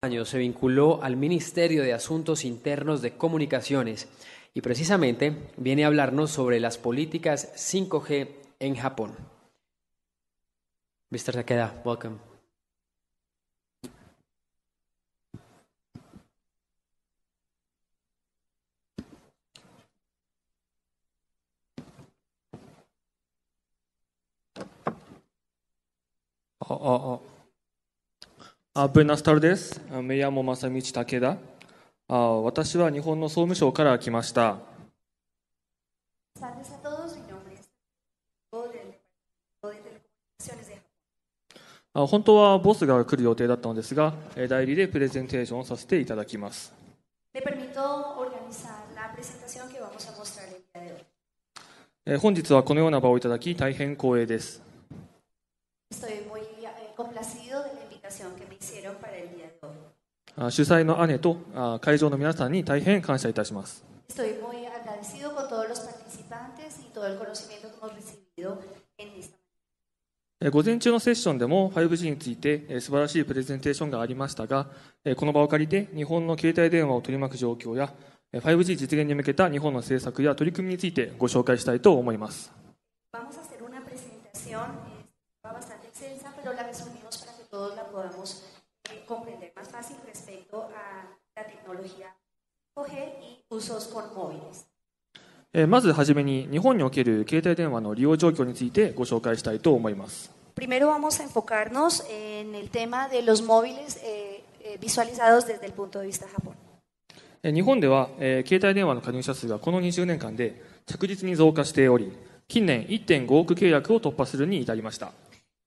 años se vinculó al Ministerio de Asuntos Internos de Comunicaciones y precisamente viene a hablarnos sobre las políticas 5G en Japón. Mr. Takeda, welcome. Oh, oh, oh. あブナスタルです。メヤモ正道武田あ。私は日本の総務省から来ました。あ本当はボスが来る予定だったのですが、代理でプレゼンテーションをさせていただきます。本日はこのような場をいただき、大変光栄です。主催の姉と会場の皆さんに大変感謝いたします。午前中のセッションでも 5G について素晴らしいプレゼンテーションがありましたが、この場を借りて日本の携帯電話を取り巻く状況や 5G 実現に向けた日本の政策や取り組みについてご紹介したいと思います。Vamos a hacer una t e c n まずはめに日本における携帯電話の利用状況についてご紹介したいと思います。日本では携帯電話の加入者数がこの20年間で着実に増加しており、近年1.5億契約を突破するに至りました。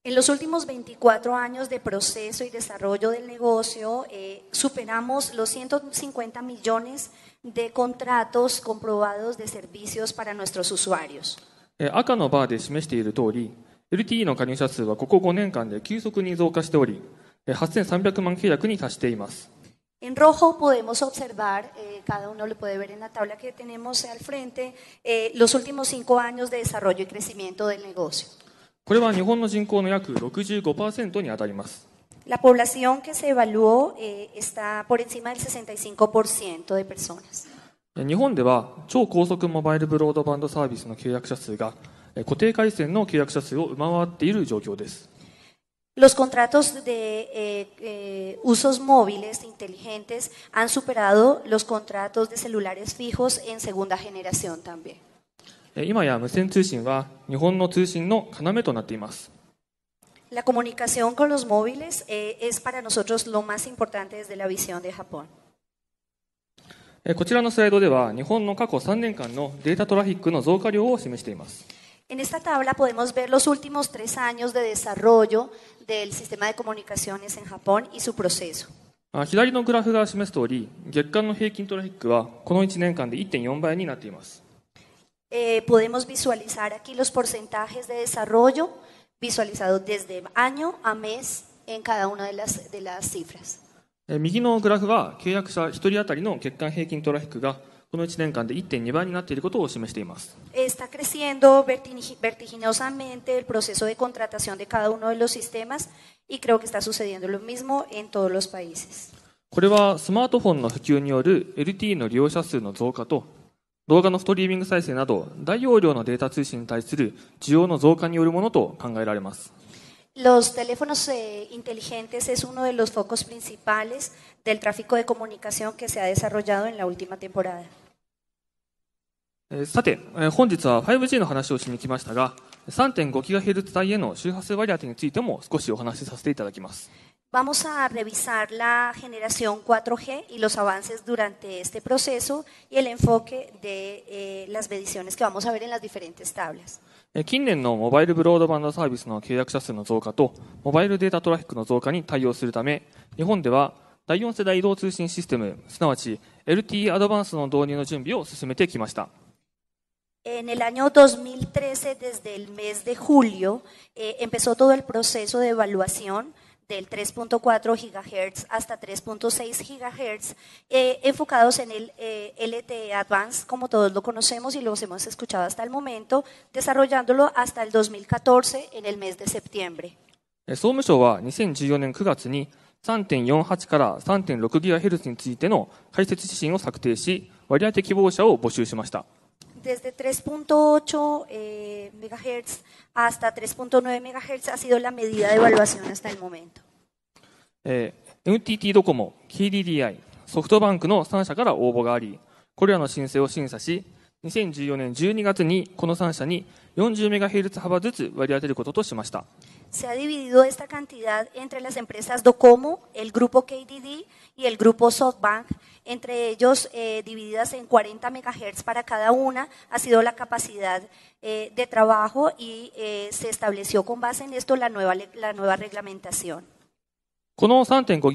En los últimos 24 años de proceso y desarrollo del negocio, eh, superamos los 150 millones de contratos comprobados de servicios para nuestros usuarios. E en rojo podemos observar, eh, cada uno lo puede ver en la tabla que tenemos al frente, eh, los últimos 5 años de desarrollo y crecimiento del negocio. これは日本の人口の約65%に当たります。La población que se evaluó eh, está por encima del 65% de personas. 日本では超高速モバイルブロードバンドサービスの契約者数が固定回線の契約者数を上回っている状況です。Los contratos de eh, eh, usos móviles inteligentes han superado los contratos de celulares fijos en segunda generación también. 今や無線通信は日本の通信の要となっています。La comunicación con los móviles eh, es para nosotros lo más importante desde la visión de Japón. こちらのスライドでは日本の過去3年間のデータトラフィックの増加量を示しています。En esta tabla podemos ver los últimos tres años de desarrollo del sistema de comunicaciones en Japón y su proceso. 左のグラフが示す通り、月間の平均トラフィックはこの1年間で1.4倍になっています。Eh, podemos visualizar aquí los porcentajes de desarrollo visualizados desde año a mes en cada una de las, de las cifras. Está 12 creciendo vertiginosamente el proceso de contratación de cada uno de los sistemas y creo que está sucediendo lo mismo en todos los países. LTE 動画のストリーミング再生など大容量のデータ通信に対する需要の増加によるものと考えられます。Los teléfonos eh, inteligentes es uno de los focos principales del tráfico de comunicación que se ha desarrollado en la última temporada. さて、本日は 5G の話をしに来ましたが、3.5GHz 帯への周波数割り当てについても少しお話しさせていただきます。Vamos a revisar la generación 4G y los avances durante este proceso y el enfoque de eh, las mediciones que vamos a ver en las diferentes tablas. Eh, e en 4 el año 2013, desde el mes de julio, eh, empezó todo el proceso de evaluación del 3.4 GHz hasta 3.6 GHz, eh, enfocados en el eh, LTE Advanced, como todos lo conocemos y los hemos escuchado hasta el momento, desarrollándolo hasta el 2014 en el mes de septiembre. 総務省は2014年9月に3.48から3.6 eh, GHz desde 3.8 eh, MHz hasta 3.9 MHz ha sido la medida de evaluación hasta el momento. Eh, NTT ドコモ、KDDI、ソフトバンクの3社から応募があり、これらの申請を審査し、2014年12月にこの3社に Se ha dividido esta cantidad entre las empresas Docomo, el grupo KDD y el grupo SoftBank. Entre ellos, eh, divididas en 40 MHz para cada una, ha sido la capacidad eh, de trabajo y eh, se estableció con base en esto la nueva, la nueva reglamentación. この35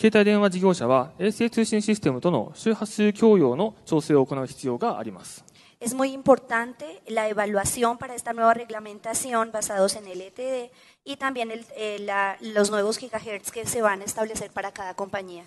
携帯電話事業者は衛星通信システムとの周波数共用の調整を行う必要があります。Es muy importante la evaluación para esta nueva reglamentación basados en LTD y también el, eh, la, los nuevos gigahertz que se van a establecer para cada compañía.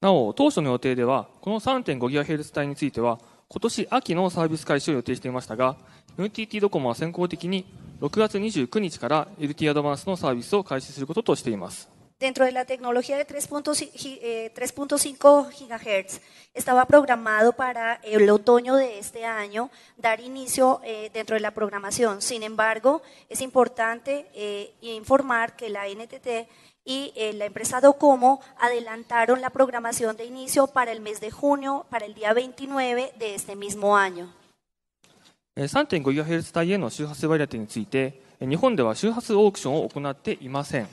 なお、当初の予定では、この 3.5GHz 帯については、今年秋のサービス開始を予定していましたが、NTT ドコモは先行的に6月29日から LT アドバンスのサービスを開始することとしています。dentro de la tecnología de 3.5 GHz. Eh, estaba programado para el otoño de este año dar inicio eh, dentro de la programación. Sin embargo, es importante eh, informar que la NTT y la empresa Docomo adelantaron la programación de inicio para el mes de junio, para el día 29 de este mismo año. 3.5GHz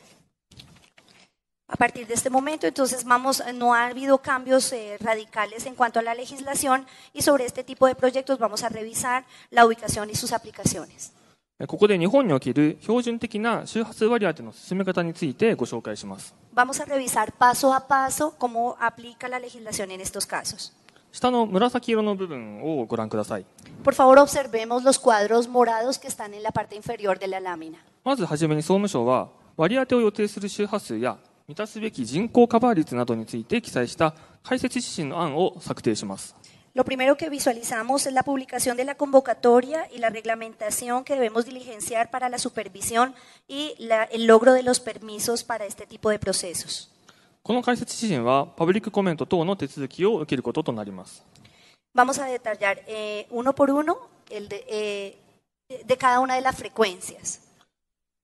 a partir de este momento. Entonces, vamos, eh, no ha habido cambios eh, radicales en cuanto a la legislación y sobre este tipo de proyectos vamos a revisar la ubicación y sus aplicaciones. Vamos a revisar paso a paso cómo aplica la legislación en estos casos. Por favor, observemos los cuadros morados que están en la parte inferior de la lámina. 満たすべき人口カバー率などについて記載した解説指針の案を策定します。Lo primero que visualizamos es la publicación de la convocatoria y la reglamentación que debemos diligenciar para la supervisión y la, el logro de los permisos para este tipo de procesos. この解説指針はパブリックコメント等の手続きを受けることとなります。Vamos a detallar、eh, uno por uno el de,、eh, de cada una de las frecuencias.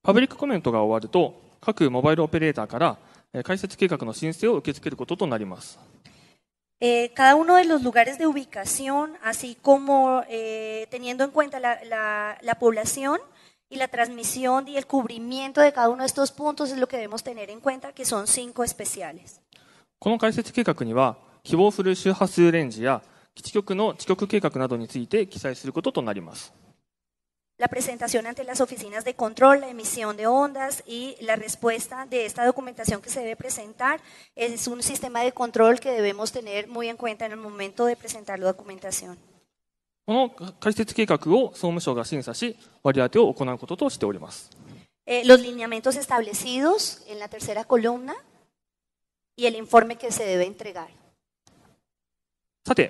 パブリックコメントが終わると各モバイルオペレーターから開設計画の申請を受け付けることとなります。Eh, cada uno de los lugares de ubicación, así como eh, teniendo en cuenta la, la, la, población y la transmisión y el cubrimiento de cada uno de estos puntos, es lo que debemos tener en cuenta, que son cinco especiales. この開設計画には、希望する周波数レンジや基地局の地局計画などについて記載することとなります。la presentación ante las oficinas de control, la emisión de ondas y la respuesta de esta documentación que se debe presentar. Es un sistema de control que debemos tener muy en cuenta en el momento de presentar la documentación. los lineamientos establecidos en la tercera columna y el informe que se debe entregar. g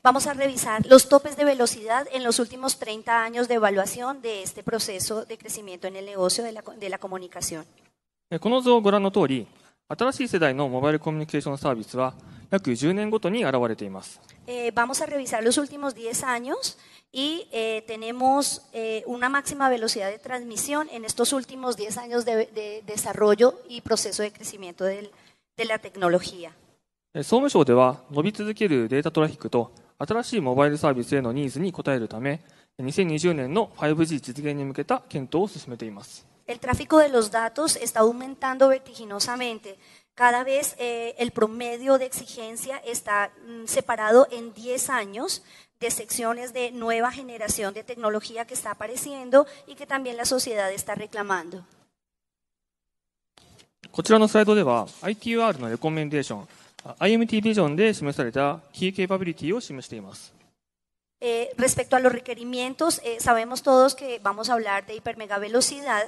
Vamos a revisar los topes de velocidad en los últimos 30 años de evaluación de este proceso de crecimiento en el negocio de la, comunicación. vamos a revisar los últimos 10 años y eh, tenemos eh, una máxima velocidad de transmisión en estos últimos 10 años de, de desarrollo y proceso de crecimiento del negocio de la tecnología. el tráfico de los datos está aumentando vertiginosamente. Cada vez eh, el promedio de exigencia está mm, separado en 10 años de secciones de nueva generación de tecnología que está apareciendo y que también la sociedad está reclamando. こちらのスライドでは ITR のレコメンデーション IMT ビジョンで示されたキーケーパビリティを示しています。Eh, respecto a los requerimientos, eh, sabemos todos que vamos a hablar de hipermega velocidad,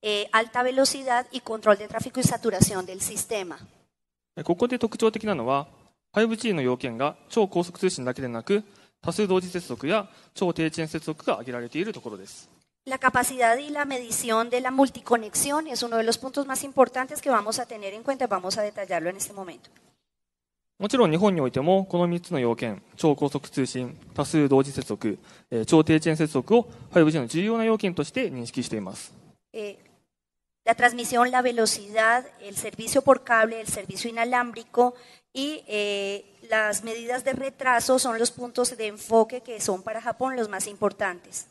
eh, alta velocidad y control de tráfico y saturación del sistema. ここで特徴的なのは 5G の要件が超高速通信だけでなく多数同時接続や超低遅延接続が挙げられているところです。La capacidad y la medición de la multiconexión es uno de los puntos más importantes que vamos a tener en cuenta. Vamos a detallarlo en este momento. la transmisión, la velocidad, el servicio por cable, el servicio inalámbrico y eh, las medidas de retraso son los puntos de enfoque que son para Japón los más importantes.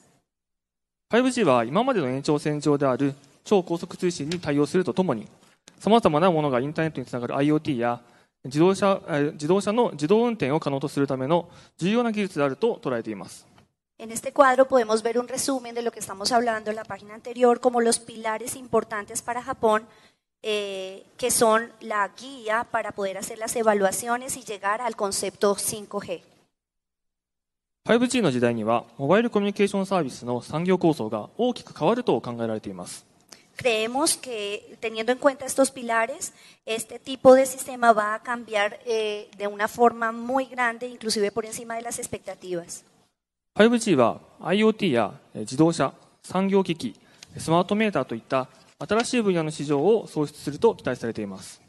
5G は今までの延長線上である超高速通信に対応するとともに、様々なものがインターネットにつながる IoT や自動車自動車の自動運転を可能とするための重要な技術であると捉えています。En este cuadro podemos ver un resumen de lo que estamos hablando en la página anterior como los pilares importantes para Japón, eh, que son la guía para poder hacer las evaluaciones y llegar al concepto 5G. 5G の時代にはモバイルコミュニケーションサービスの産業構想が大きく変わると考えられています。Creemos que teniendo en cuenta estos pilares, este tipo de sistema va a cambiar eh, de una forma muy grande, inclusive por encima de las expectativas. 5G は IoT や自動車、産業機器、スマートメーターといった新しい分野の市場を創出すると期待されています。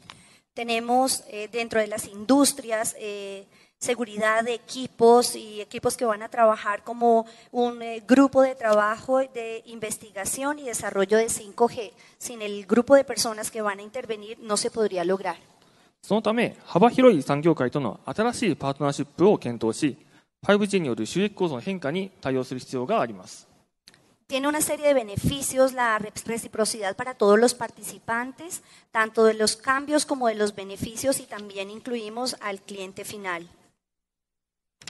Tenemos eh, dentro de las industrias eh, seguridad de equipos y equipos que van a trabajar como un eh, grupo de trabajo de investigación y desarrollo de 5G. Sin el grupo de personas que van a intervenir no se podría lograr. Tiene g Tiene una serie de beneficios la reciprocidad para todos los participantes, tanto de los cambios como de los beneficios y también incluimos al cliente final.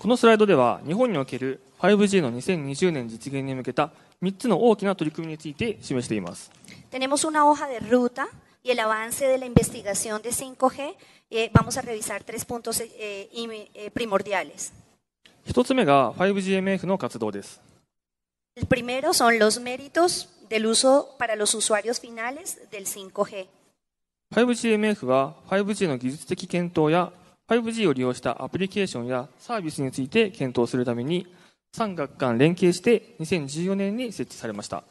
このスライドでは日本における 5G の2020年実現に向けた3つの大きな取り組みについて示しています。Tenemos una hoja de ruta y el avance de la investigación de 5G. Eh, vamos a revisar tres puntos eh, eh, primordiales. 1つ目が 5GMF の活動です。El primero son los méritos del uso para los usuarios finales del 5G. 5GMF は 5G の技術的検討や 5G を利用したアプリケーションやサービスについて検討するために、3学間連携して2014年に設置されました。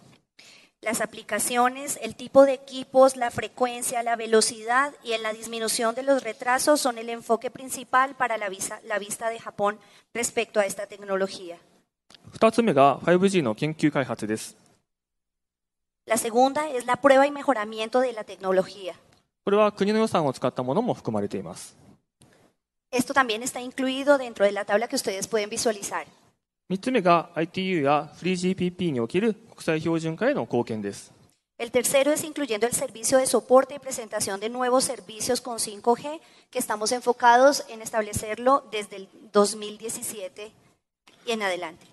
Las aplicaciones, el tipo de equipos, la frecuencia, la velocidad y en la disminución de los retrasos son el enfoque principal para la, visa, la vista de Japón respecto a esta tecnología. 2つ目が 5G の研究開発です。La segunda es la prueba y mejoramiento de la tecnología. これは国の予算を使ったものも含まれています。Esto también está incluido dentro de la tabla que ustedes pueden visualizar. El tercero es incluyendo el servicio de soporte y presentación de nuevos servicios con 5G, que estamos enfocados en establecerlo desde el 2017 y en adelante.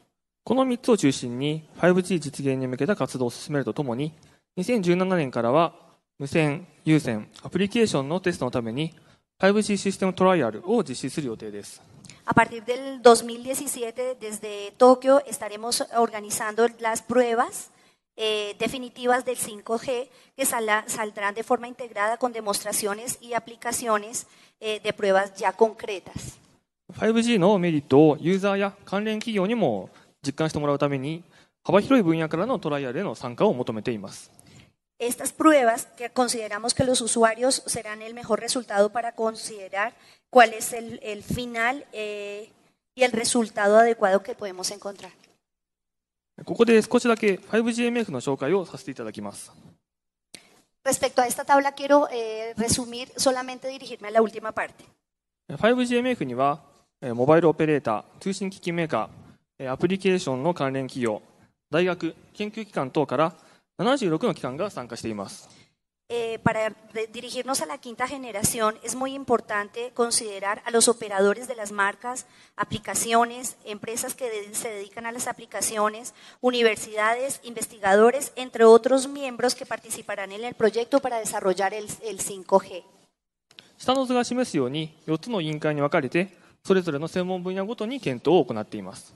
IVC システムトライアルを実施する予定です。A partir del 2017, desde Tokio, estaremos organizando las pruebas eh, definitivas del 5G que sal, saldrán de forma integrada con demostraciones y aplicaciones eh, de pruebas ya concretas. 5G のメリットをユーザーや関連企業にも実感してもらうために幅広い分野からのトライアルへの参加を求めています。estas pruebas que consideramos que los usuarios serán el mejor resultado para considerar cuál es el, el final eh, y el resultado adecuado que podemos encontrar. Respecto 5GMF a esta tabla quiero eh, resumir, solamente dirigirme a la última parte para dirigirnos a la quinta generación es muy importante considerar a los operadores de las marcas, aplicaciones, empresas que se dedican a las aplicaciones, universidades, investigadores, entre otros miembros que participarán en el proyecto para desarrollar el, 5G. つの委員会に分かれてそれぞれの専門分野ごとに検討を行っています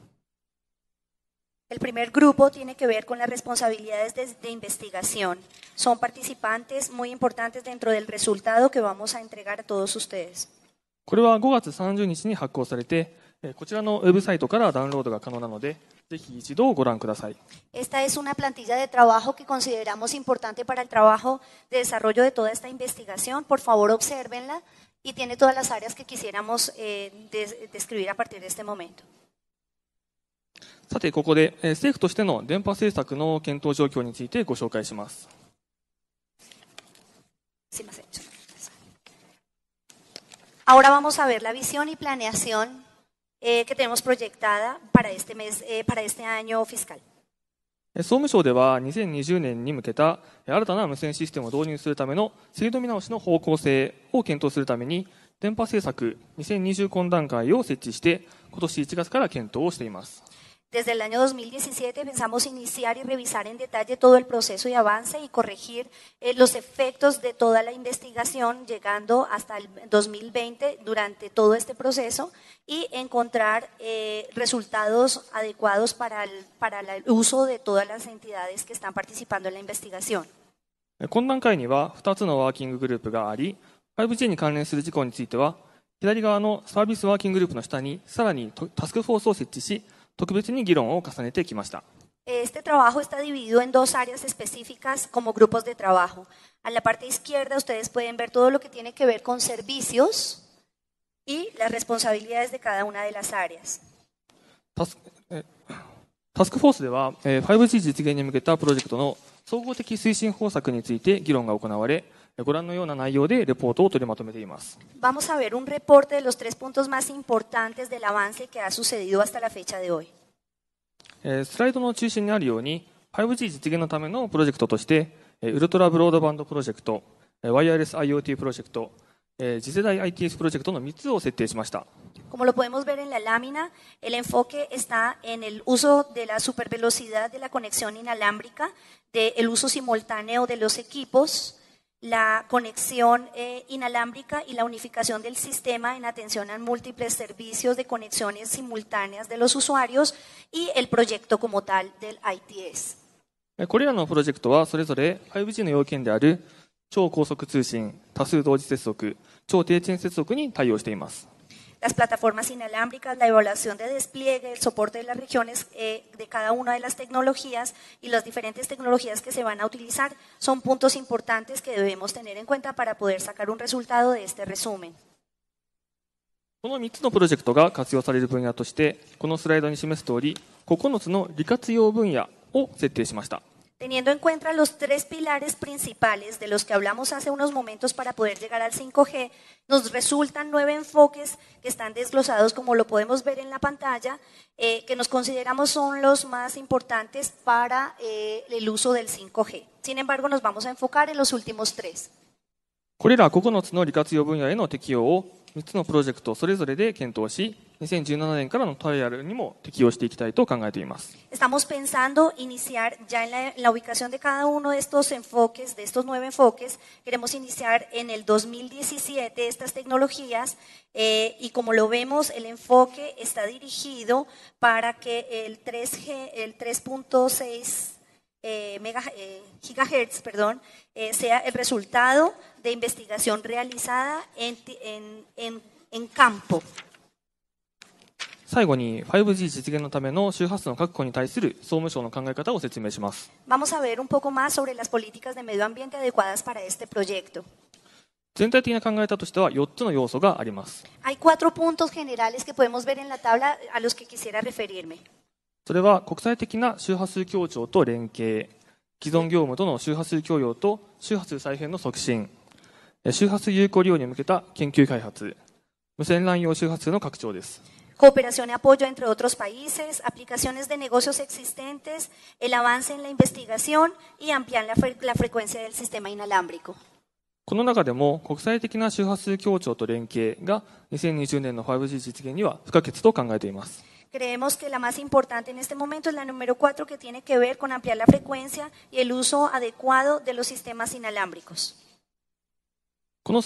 El primer grupo tiene que ver con las responsabilidades de, investigación. Son participantes muy importantes dentro del resultado que vamos a entregar a todos ustedes. Esta es una plantilla de trabajo que consideramos importante para el trabajo de desarrollo de toda esta investigación. Por favor, observenla y tiene todas las áreas que quisiéramos eh, describir a partir de este momento. さて、ここで政府としての電波政策の検討状況についてご紹介します。すみません。Ahora vamos a ver la visión y planeación eh, que tenemos proyectada para este, mes, eh, para este año fiscal. 総務省では2020年に向けた新たな無線システムを導入するための制度見直しの方向性を検討するために電波政策2020懇談会を設置して今年1月から検討をしています Desde el año 2017 pensamos iniciar y revisar en detalle todo el proceso de avance y corregir eh, los efectos de toda la investigación, llegando hasta el 2020 durante todo este proceso y encontrar eh, resultados adecuados para el, para el uso de todas las entidades que están participando en la investigación. g 特別に議論を重ねてきました。Este trabajo está dividido en dos áreas específicas como grupos de trabajo. A la parte izquierda ustedes pueden ver todo lo que tiene que ver con servicios y las responsabilidades de cada una de las áreas. タスクフォースでは 5G 実現に向けたプロジェクトの総合的推進方策について議論が行われ、ご覧のような内容でレポートを取りまとめています。Vamos a ver un reporte de los tres puntos más importantes del avance que ha sucedido hasta la fecha de hoy. スライドの中心にあるように 5G 実現のためのプロジェクトとしてウルトラブロードバンドプロジェクト、ワイヤレス IoT プロジェクト、次世代 ITS プロジェクトの3つを設定しました。Como lo podemos ver en la lámina, el enfoque está en el uso de la supervelocidad de la conexión inalámbrica, del de uso simultáneo de los equipos, la conexión eh, inalámbrica y la unificación del sistema en atención a múltiples servicios de conexiones simultáneas de los usuarios y el proyecto como tal del ITS. 5G las plataformas inalámbricas, la evaluación de despliegue, el soporte de las regiones de cada una de las tecnologías y las diferentes tecnologías que se van a utilizar son puntos importantes que debemos tener en cuenta para poder sacar un resultado de este resumen. この3つの利活用分野を設定しました Teniendo en cuenta los tres pilares principales de los que hablamos hace unos momentos para poder llegar al 5G, nos resultan nueve enfoques que están desglosados, como lo podemos ver en la pantalla, eh, que nos consideramos son los más importantes para eh, el uso del 5G. Sin embargo, nos vamos a enfocar en los últimos tres. 3 pensando iniciar ya en la, la ubicación de cada uno de estos enfoques, de estos nueve enfoques, queremos iniciar en el 2017 estas tecnologías eh, y como lo vemos el enfoque está dirigido para que el 3G, el 3.6 eh, mega, eh, gigahertz perdón, eh, sea el resultado de investigación realizada en, en, en, campo. Vamos a ver un poco más sobre las políticas de medio ambiente adecuadas para este proyecto. Hay cuatro puntos generales que podemos ver en la tabla a los que quisiera referirme. それは国際的な周波数協調と連携、既存業務との周波数共用と周波数再編の促進、周波数有効利用に向けた研究開発、無線 LAN 用周波数の拡張です。cooperación y apoyo entre otros países, aplicaciones de negocios existentes, el avance en la investigación y ampliar la, fre la frecuencia del sistema inalámbrico. この中でも国際的な周波数協調と連携が2020年の 5G 実現には不可欠と考えています。Creemos que la más importante en este momento es la número 4 que tiene que ver con ampliar la frecuencia y el uso adecuado de los sistemas inalámbricos. El 6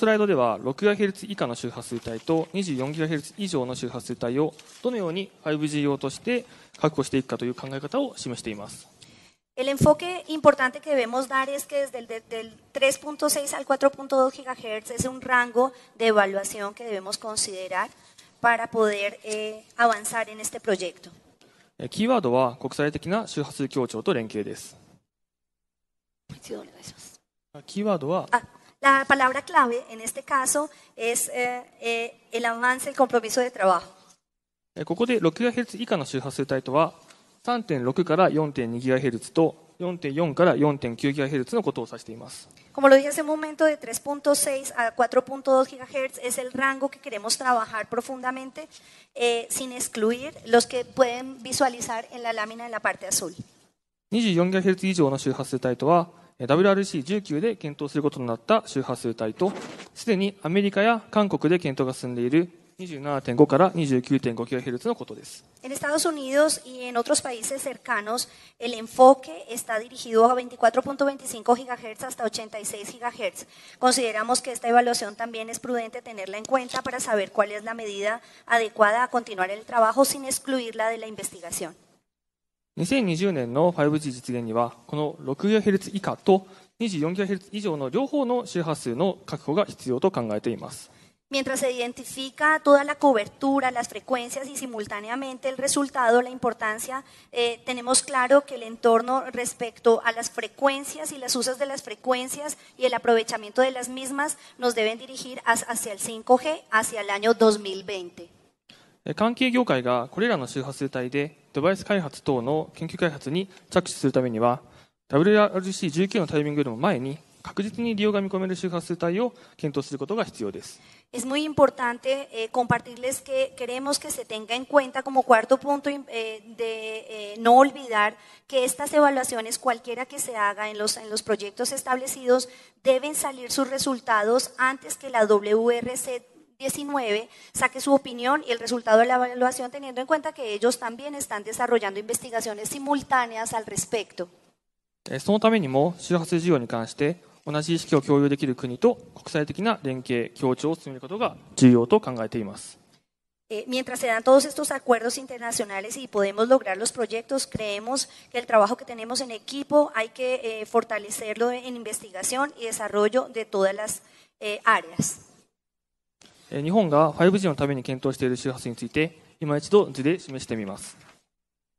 24GHz 5G enfoque importante que debemos dar es que desde el del 3.6 al 4.2 GHz es un rango de evaluación que debemos considerar. para poder e avanzar en este proyecto. キーワードは国際的な周波数協調と連携です。キーワードは、ここで 6GHz 以下の周波数帯とは、3.6から 4.2GHz と4.4から4.9 GHz のことを指しています。Como lo dije hace un momento, de 3.6 a 4.2 GHz es el rango que queremos trabajar profundamente, eh, sin excluir los que pueden visualizar en la lámina en la parte azul. 24 GHz 以上の周波数帯とは、WRC19 で検討することになった周波数帯と、すでにアメリカや韓国で検討が進んでいる27.5から 29.5kHz のことです。En Estados Unidos y en otros países cercanos, el enfoque está dirigido a 24.25 GHz hasta 86 GHz. Consideramos que esta evaluación también es prudente tenerla en cuenta para saber cuál es la medida adecuada a continuar el trabajo sin excluirla de la investigación. 2020年の 5G 実現には、この 6GHz 以下と 24GHz 以上の両方の周波数の確保が必要と考えています。Mientras se identifica toda la cobertura, las frecuencias y simultáneamente el resultado, la importancia, eh, tenemos claro que el entorno respecto a las frecuencias y las usas de las frecuencias y el aprovechamiento de las mismas nos deben dirigir hacia el 5G, hacia el año 2020. Es muy importante eh, compartirles que queremos que se tenga en cuenta como cuarto punto eh, de eh, no olvidar que estas evaluaciones, cualquiera que se haga en los, en los proyectos establecidos, deben salir sus resultados antes que la WRC 19 saque su opinión y el resultado de la evaluación, teniendo en cuenta que ellos también están desarrollando investigaciones simultáneas al respecto. 同じ意識を共有できる国と国際的な連携、協調を進めることが重要と考えています。Eh, mientras se dan todos estos acuerdos internacionales y podemos lograr los proyectos, creemos que el trabajo que tenemos en equipo hay que eh, fortalecerlo en investigación y desarrollo de todas las eh, áreas. 日本が 5G のために検討している周波数について、今一度図で示してみます。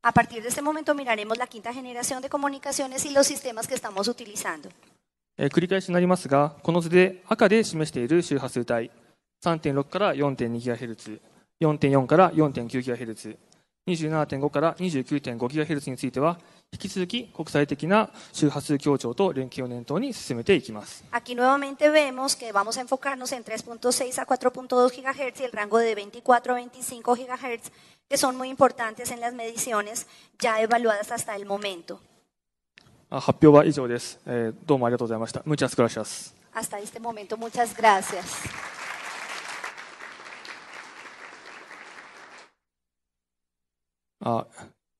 A partir de este momento miraremos la quinta generación de comunicaciones y los sistemas que estamos utilizando. え繰り返しになりますが、この図で赤で示している周波数帯、3.6から 4.2GHz、4.4から 4.9GHz、27.5から 29.5GHz については、引き続き国際的な周波数協調と連携を念頭に進めていきます。Aquí nuevamente vemos que vamos a enfocarnos en 3.6 a 4.2 GHz y el rango de 24 a 25 GHz, que son muy importantes en las mediciones ya evaluadas hasta el momento. 発表は以上です、えー、どうもありがとうございました。Muchas gracias. Hasta este momento, muchas gracias. Uh,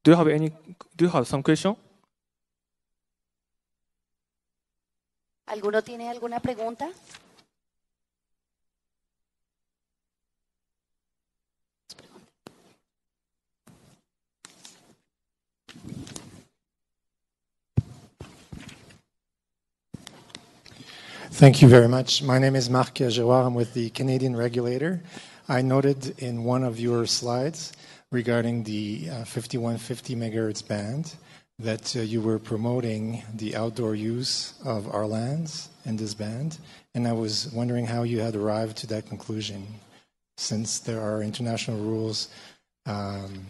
do you have any? Do you have some question? ¿Alguno tiene alguna pregunta? Thank you very much. My name is Marc Giroir. I'm with the Canadian regulator. I noted in one of your slides regarding the uh, 5150 megahertz band that uh, you were promoting the outdoor use of our lands in this band, and I was wondering how you had arrived to that conclusion, since there are international rules um,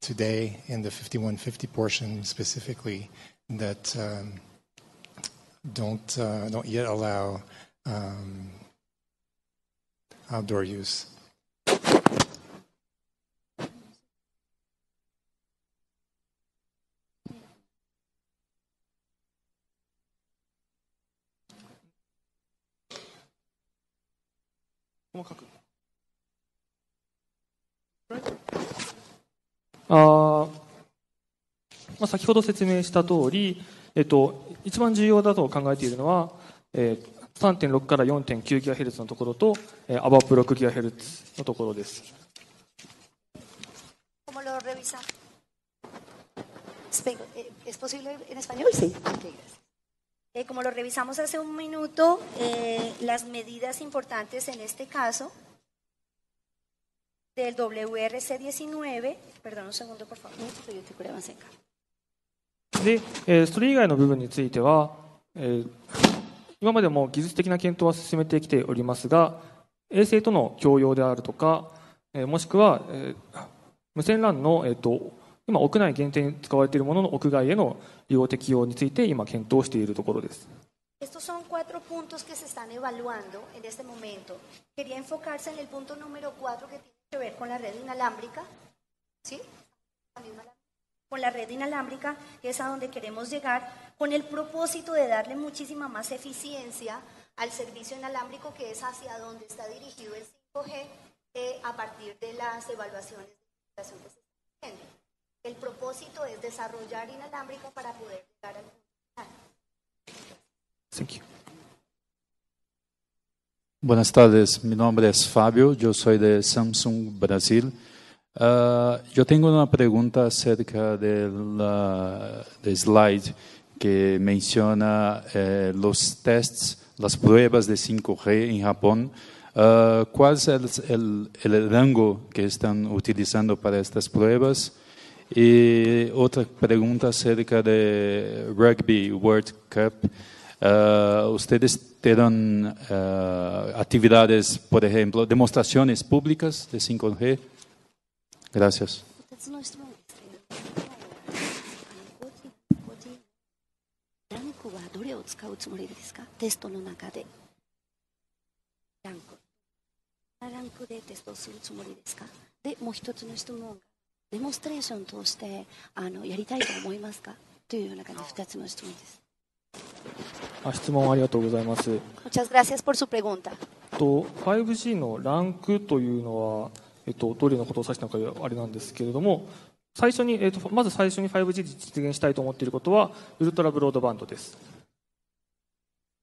today in the 5150 portion specifically that um, don't, uh, don't yet allow um, outdoor use. u まあ、先ほど説明した通り、えっと、一番重要だと考えているのは、えー、3.6から 4.9GHz のところと、えー、アバップ 6GHz のところです。¿Es posible en español? Sí. Okay, eh, como lo revisamos hace un minuto, eh, las medidas importantes en este caso del WRC19, perdón un segundo por favor, で、えー、それ以外の部分については、えー、今までも技術的な検討は進めてきておりますが、衛星との共用であるとか、えー、もしくは、えー、無線 LAN の、えーと、と今、屋内限定に使われているものの屋外への利用適用について今、検討しているところです。Estos son cuatro puntos que se están evaluando en este momento. Quería enfocarse en el punto número cuatro que tiene que ver con la red inalámbrica. ¿Sí? La misma con la red inalámbrica, es a donde queremos llegar, con el propósito de darle muchísima más eficiencia al servicio inalámbrico, que es hacia donde está dirigido el 5G eh, a partir de las evaluaciones de que se El propósito es desarrollar inalámbrico para poder llegar al Thank Buenas tardes, mi nombre es Fabio, yo soy de Samsung Brasil. Ah, yo tengo una pregunta acerca del, la slide que menciona eh, los tests, las pruebas de 5G en Japón. Ah, ¿Cuál es el, rango que están utilizando para estas pruebas? Y otra pregunta acerca de Rugby World Cup. Ah, ¿Ustedes tienen actividades, por ejemplo, demostraciones públicas de 5G? Gracias. ランクでテストするつもりですかでもう一つの質問デモンストレーション通してあのやりたいと思いますかというような感じでつの質問ですあ質問ありがとうございます Muchas gracias por su p r e g u n 5G のランクというのは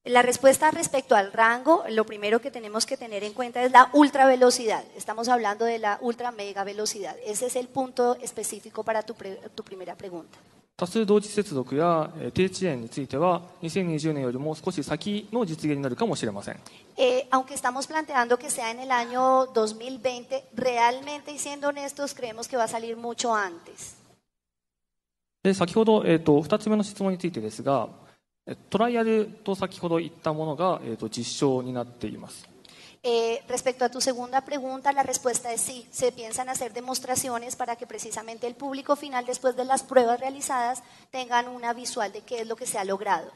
La respuesta respecto al rango, lo primero que tenemos que tener en cuenta es la ultra velocidad. Estamos hablando de la ultra mega velocidad. Ese es el punto específico para tu primera pregunta. 多数同時接続や低遅延については2020年よりも少し先の実現になるかもしれません。Eh, aunque estamos planteando que sea en el año 2020, realmente y siendo honestos creemos que va a salir mucho antes. で先ほど、えーと、と2つ目の質問についてですがトライアルと先ほど言ったものが、えーと、と実証になっています。Eh, respecto a tu segunda pregunta, la respuesta es sí. Se piensan hacer demostraciones para que precisamente el público final, después de las pruebas realizadas, tengan una visual de qué es lo que se ha logrado.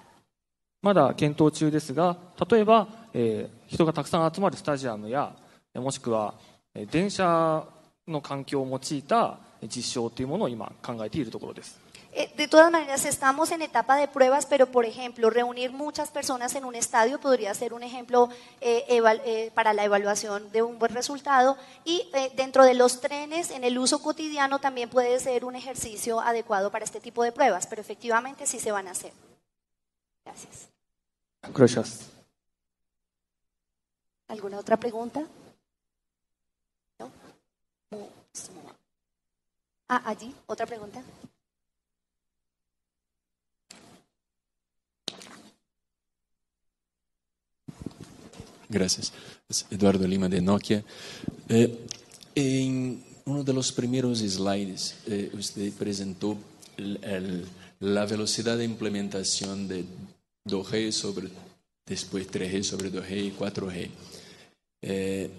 まだ検討中ですが、例えば、えー、人がたくさん集まるスタジアムや、もしくは、えー、電車の環境を用いた実証というものを今考えているところです。eh, de todas maneras, estamos en etapa de pruebas, pero por ejemplo, reunir muchas personas en un estadio podría ser un ejemplo eh, eh, para la evaluación de un buen resultado. Y dentro de los trenes, en el uso cotidiano, también puede ser un ejercicio adecuado para este tipo de pruebas, pero efectivamente sí se van a hacer. Gracias. ¿Alguna otra pregunta? Ah, allí, otra pregunta. Gracias. Eduardo Lima de Nokia. Eh, en uno de los primeros slides eh, usted presentó la velocidad de implementación de 2G sobre, después 3G sobre 2G y 4G. Eh,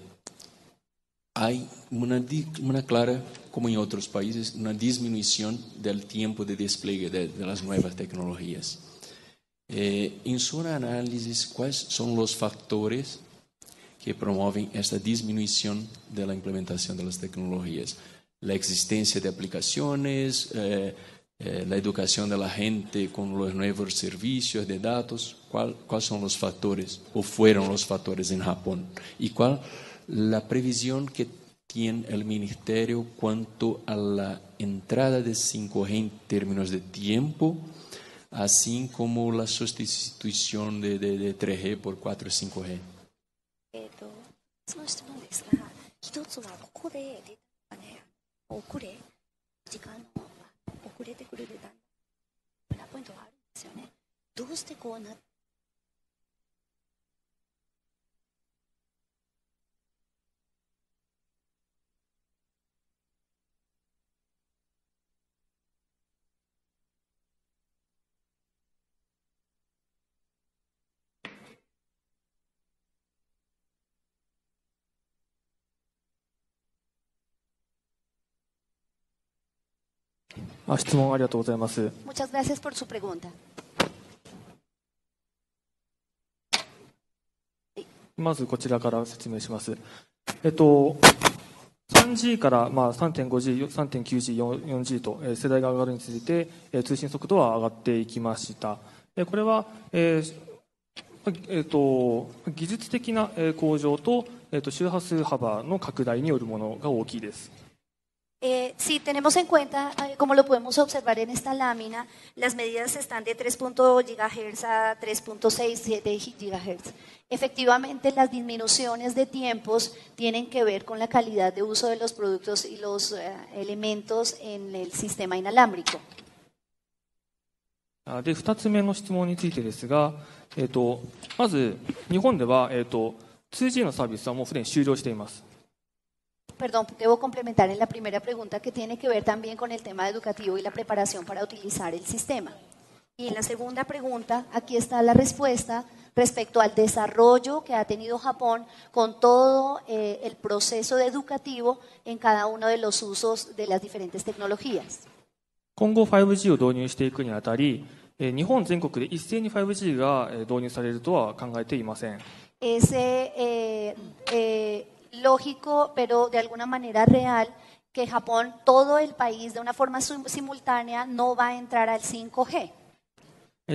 hay una, clara, como en otros países, una disminución del tiempo de despliegue de, las nuevas tecnologías. en su análisis, ¿cuáles son los factores que promueven esta disminución de la implementación de las tecnologías. La existencia de aplicaciones, eh, eh, la educación de la gente con los nuevos servicios de datos, ¿cuáles son los factores o fueron los factores en Japón? ¿Y cuál la previsión que tiene el ministerio cuanto a la entrada de 5G en términos de tiempo? así como la sustitución de, 3G por 4 y 5G. つの質問ですが、一つはここでデータがね、遅れ、時間の遅れてくれるデーなポイントがあるんですよね。どうしてこうなってあ質問ありがとうございます。Muchas gracias por su pregunta. まずこちらから説明します。えっと、3G からまあ 3.5G、3.9G、4G と世代が上がるについて通信速度は上がっていきました。これは、えーえっと技術的な向上と,、えっと周波数幅の拡大によるものが大きいです。Eh, si tenemos en cuenta, eh, como lo podemos observar en esta lámina, las medidas están de 3.2 GHz a 3.67 GHz. Efectivamente, las disminuciones de tiempos tienen que ver con la calidad de uso de los productos y los eh, elementos en el sistema inalámbrico. Ah, で2つ目の質問についてですが、えーと、とまず日本では、えーと、と2のサービスはもうすでに終了しています。perdón, debo complementar en la primera pregunta que tiene que ver también con el tema educativo y la preparación para utilizar el sistema. Y en la segunda pregunta, aquí está la respuesta respecto al desarrollo que ha tenido Japón con todo eh, el proceso educativo en cada uno de los usos de las diferentes tecnologías. 今後 5G を導入していくにあたり、日本全国で一斉に 5G が導入されるとは考えていません。Ese, eh, eh, lógico, pero de alguna manera real, que Japón, todo el país, de una forma simultánea, no va a entrar al 5G.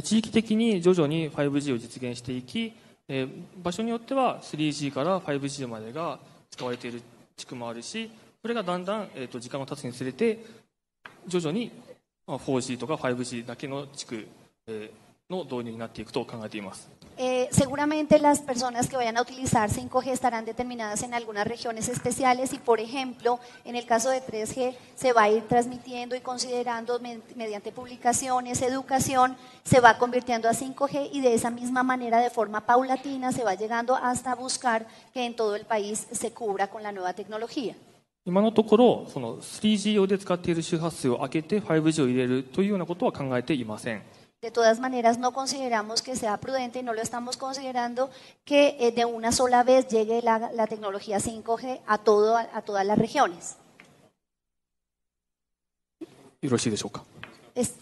地域的に徐々に 5G を実現していき、えー、場所によっては 3G から 5G までが使われている地区もあるし、それがだんだん、えー、と時間が経つにつれて、徐々に 4G とか 5G だけの地区、えー seguramente las personas que vayan a utilizar 5G estarán determinadas en algunas regiones especiales y, por ejemplo, en el caso de 3G se va a ir transmitiendo y considerando mediante publicaciones, educación, se va convirtiendo a 5G y de esa misma manera, de forma paulatina, se va llegando hasta buscar que en todo el país se cubra con la nueva tecnología. 3 3G 5G de todas maneras no consideramos que sea prudente y no lo estamos considerando que eh, de una sola vez llegue la, tecnología 5G a, todo, a, todas las regiones. Y ¿Es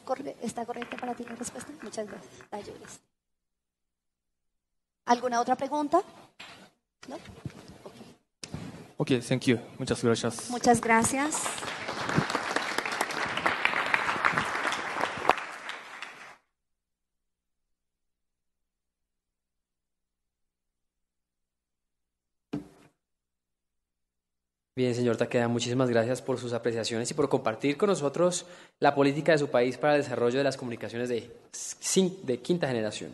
¿Está correcta para ti la respuesta? Muchas gracias. ¿Alguna otra pregunta? ¿No? thank you. Muchas gracias. Muchas gracias. Bien, señor Taqueda, muchísimas gracias por sus apreciaciones y por compartir con nosotros la política de su país para el desarrollo de las comunicaciones de, de quinta generación.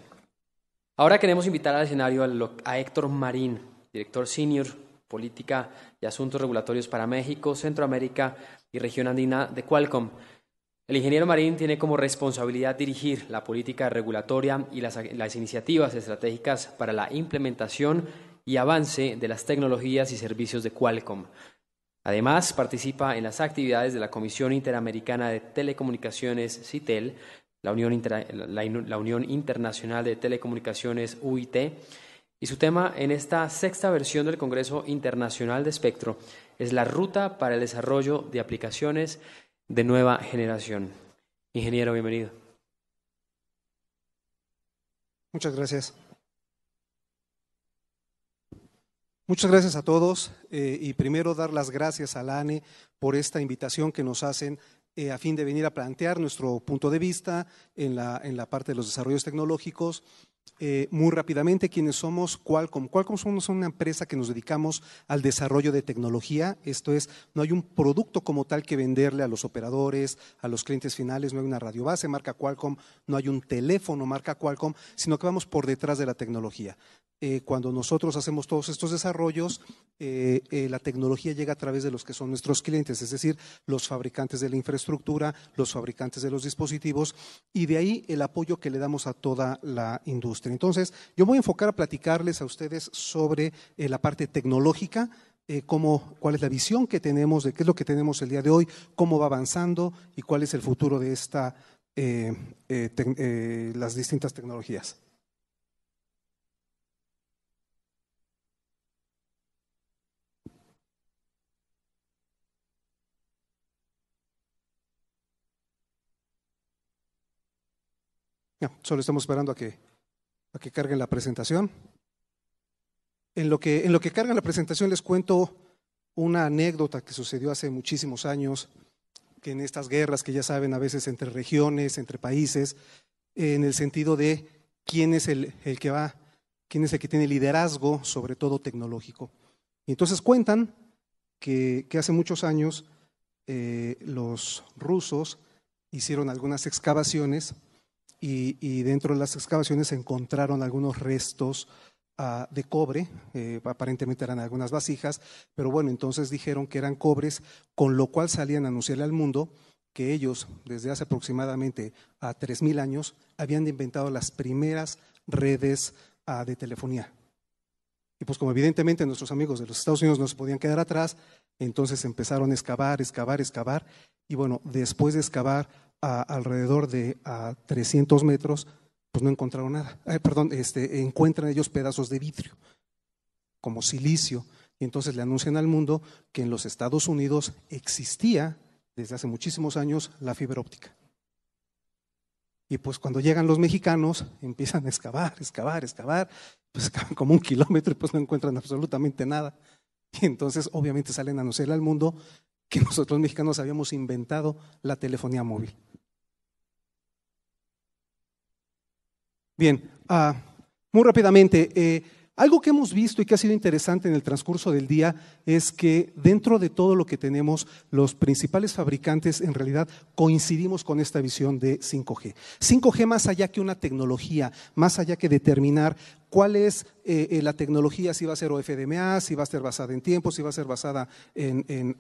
Ahora queremos invitar al escenario a Héctor Marín, director senior, política y asuntos regulatorios para México, Centroamérica y región andina de Qualcomm. El ingeniero Marín tiene como responsabilidad dirigir la política regulatoria y las, las, iniciativas estratégicas para la implementación y avance de las tecnologías y servicios de Qualcomm, Además, participa en las actividades de la Comisión Interamericana de Telecomunicaciones, CITEL, la Unión, Unión Internacional de Telecomunicaciones, UIT, y su tema en esta sexta versión del Congreso Internacional de Espectro es la ruta para el desarrollo de aplicaciones de nueva generación. Ingeniero, bienvenido. Muchas gracias. Muchas gracias a todos eh, y primero dar las gracias a la ANE por esta invitación que nos hacen eh, a fin de venir a plantear nuestro punto de vista en la, en la parte de los desarrollos tecnológicos eh, muy rápidamente quiénes somos Qualcomm. Qualcomm somos una empresa que nos dedicamos al desarrollo de tecnología, esto es, no hay un producto como tal que venderle a los operadores, a los clientes finales, no hay una radio base marca Qualcomm, no hay un teléfono marca Qualcomm, sino que vamos por detrás de la tecnología. Eh, cuando nosotros hacemos todos estos desarrollos, eh, la tecnología llega a través de los que son nuestros clientes, es decir, los fabricantes de la infraestructura, los fabricantes de los dispositivos, y de ahí el apoyo que le damos a toda la industria. Entonces, yo voy a enfocar a platicarles a ustedes sobre eh, la parte tecnológica, eh, cuál es la visión que tenemos, de qué es lo que tenemos el día de hoy, cómo va avanzando y cuál es el futuro de esta, eh, las distintas tecnologías. solo estamos esperando a que a que carguen la presentación. En lo que, en lo que cargan la presentación les cuento una anécdota que sucedió hace muchísimos años, que en estas guerras que ya saben a veces entre regiones, entre países, en el sentido de quién es el, que va, quién es el que tiene liderazgo, sobre todo tecnológico. Y entonces cuentan que, hace muchos años eh, los rusos hicieron algunas excavaciones y, dentro de las excavaciones se encontraron algunos restos ah, de cobre, eh, aparentemente eran algunas vasijas, pero bueno, entonces dijeron que eran cobres, con lo cual salían a anunciarle al mundo que ellos, desde hace aproximadamente a ah, 3.000 años, habían inventado las primeras redes ah, de telefonía. Y pues como evidentemente nuestros amigos de los Estados Unidos no se podían quedar atrás, entonces empezaron a excavar, excavar, excavar. Y bueno, después de excavar alrededor de a 300 metros, pues no encontraron nada. perdón, este, encuentran ellos pedazos de vidrio, como silicio. Y entonces le anuncian al mundo que en los Estados Unidos existía desde hace muchísimos años la fibra óptica. Y pues cuando llegan los mexicanos, empiezan a excavar, excavar, excavar, pues excavan como un kilómetro y pues no encuentran absolutamente nada. Y entonces obviamente salen a anunciar al mundo que nosotros mexicanos habíamos inventado la telefonía móvil. Bien, ah, muy rápidamente, eh, algo que hemos visto y que ha sido interesante en el transcurso del día es que dentro de todo lo que tenemos, los principales fabricantes en realidad coincidimos con esta visión de 5G. 5G más allá que una tecnología, más allá que determinar cuál es eh, eh, la tecnología, si va a ser OFDMA, si va a ser basada en tiempo, si va a ser basada en,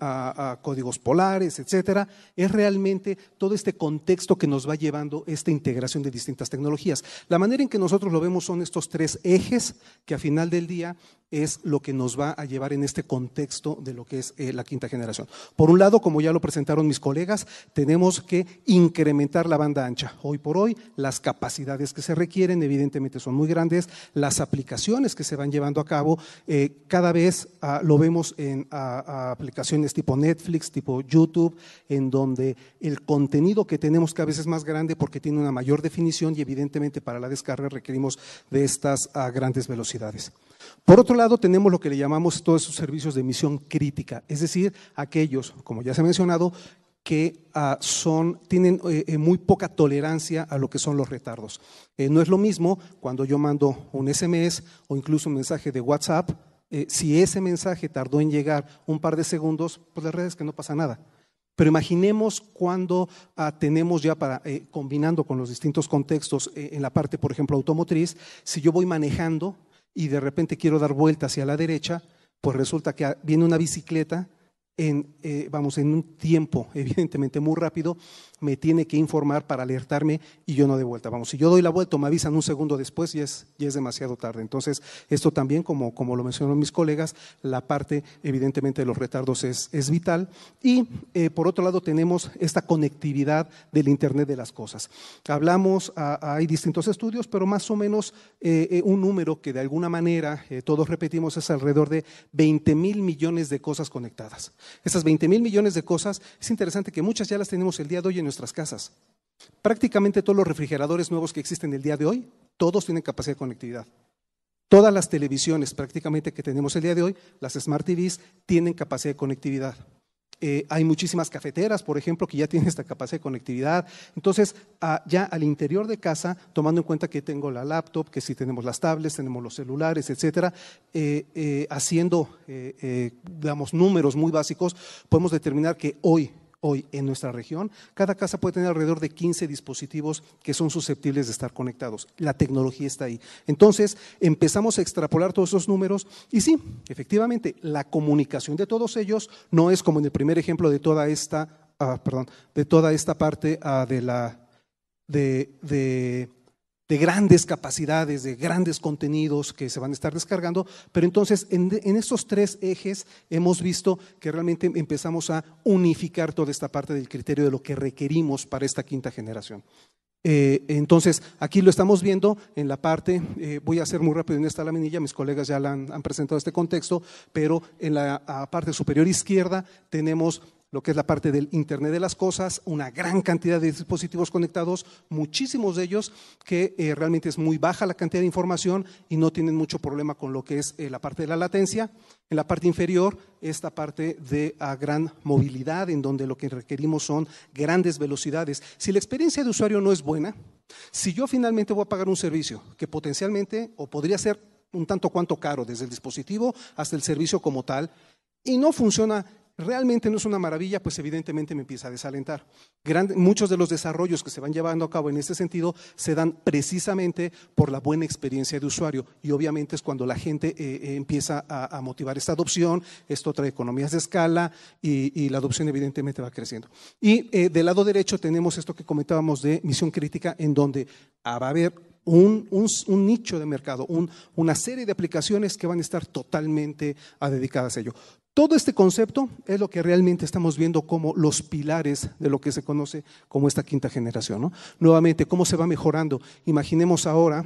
códigos polares, etcétera. Es realmente todo este contexto que nos va llevando esta integración de distintas tecnologías. La manera en que nosotros lo vemos son estos tres ejes que a final del día es lo que nos va a llevar en este contexto de lo que es eh, la quinta generación. Por un lado, como ya lo presentaron mis colegas, tenemos que incrementar la banda ancha. Hoy por hoy, las capacidades que se requieren evidentemente son muy grandes las aplicaciones que se van llevando a cabo, eh, cada vez ah, lo vemos en aplicaciones tipo Netflix, tipo YouTube, en donde el contenido que tenemos cada vez es más grande porque tiene una mayor definición y evidentemente para la descarga requerimos de estas a ah, grandes velocidades. Por otro lado, tenemos lo que le llamamos todos esos servicios de emisión crítica, es decir, aquellos, como ya se ha mencionado, que ah, son, tienen eh, eh, muy poca tolerancia a lo que son los retardos. Eh, no es lo mismo cuando yo mando un SMS o incluso un mensaje de WhatsApp. si ese mensaje tardó en llegar un par de segundos, pues la redes es que no pasa nada. Pero imaginemos cuando ah, tenemos ya para, combinando con los distintos contextos en la parte, por ejemplo, automotriz, si yo voy manejando y de repente quiero dar vuelta hacia la derecha, pues resulta que ah, viene una bicicleta en, eh, vamos, en un tiempo evidentemente muy rápido, me tiene que informar para alertarme y yo no de vuelta. Vamos, si yo doy la vuelta, me avisan un segundo después y es, y es demasiado tarde. Entonces, esto también, como, como lo mencionaron mis colegas, la parte evidentemente de los retardos es, es vital. Y eh, por otro lado, tenemos esta conectividad del Internet de las cosas. Hablamos, hay distintos estudios, pero más o menos eh, eh, un número que de alguna manera todos repetimos es alrededor de 20 mil millones de cosas conectadas. Esas 20 mil millones de cosas, es interesante que muchas ya las tenemos el día de hoy en nuestras casas. Prácticamente todos los refrigeradores nuevos que existen el día de hoy, todos tienen capacidad de conectividad. Todas las televisiones prácticamente que tenemos el día de hoy, las Smart TVs, tienen capacidad de conectividad. Eh, hay muchísimas cafeteras, por ejemplo, que ya tienen esta capacidad de conectividad. Entonces, ah, ya al interior de casa, tomando en cuenta que tengo la laptop, que si tenemos las tablets, tenemos los celulares, etcétera, eh, eh, haciendo, digamos, números muy básicos, podemos determinar que hoy Hoy en nuestra región, cada casa puede tener alrededor de 15 dispositivos que son susceptibles de estar conectados. La tecnología está ahí. Entonces, empezamos a extrapolar todos esos números y sí, efectivamente, la comunicación de todos ellos no es como en el primer ejemplo de toda esta, ah, perdón, de toda esta parte ah, de la de de grandes capacidades, de grandes contenidos que se van a estar descargando, pero entonces en, esos tres ejes hemos visto que realmente empezamos a unificar toda esta parte del criterio de lo que requerimos para esta quinta generación. Eh, entonces, aquí lo estamos viendo en la parte, eh, voy a hacer muy rápido en esta laminilla, mis colegas ya la han, han presentado este contexto, pero en la parte superior izquierda tenemos lo que es la parte del Internet de las Cosas, una gran cantidad de dispositivos conectados, muchísimos de ellos que eh, realmente es muy baja la cantidad de información y no tienen mucho problema con lo que es eh, la parte de la latencia. En la parte inferior, esta parte de a ah, gran movilidad, en donde lo que requerimos son grandes velocidades. Si la experiencia de usuario no es buena, si yo finalmente voy a pagar un servicio que potencialmente o podría ser un tanto cuanto caro, desde el dispositivo hasta el servicio como tal, y no funciona realmente no es una maravilla, pues evidentemente me empieza a desalentar. muchos de los desarrollos que se van llevando a cabo en este sentido se dan precisamente por la buena experiencia de usuario y obviamente es cuando la gente eh, eh, empieza a, motivar esta adopción, esto trae economías de escala y, la adopción evidentemente va creciendo. Y eh, del lado derecho tenemos esto que comentábamos de misión crítica en donde ah, va a haber un, nicho de mercado, una serie de aplicaciones que van a estar totalmente ah, dedicadas a ello. Todo este concepto es lo que realmente estamos viendo como los pilares de lo que se conoce como esta quinta generación. ¿no? Nuevamente, cómo se va mejorando. Imaginemos ahora,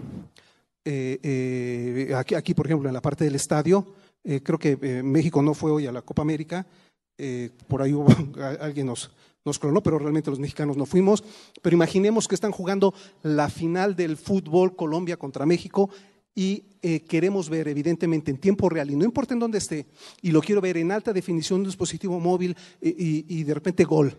eh, eh, aquí, por ejemplo, en la parte del estadio, eh, creo que México no fue hoy a la Copa América, por ahí alguien nos, nos clonó, pero realmente los mexicanos no fuimos. Pero imaginemos que están jugando la final del fútbol Colombia contra México y eh, queremos ver, evidentemente, en tiempo real, y no importa en dónde esté, y lo quiero ver en alta definición, un dispositivo móvil eh, y de repente gol.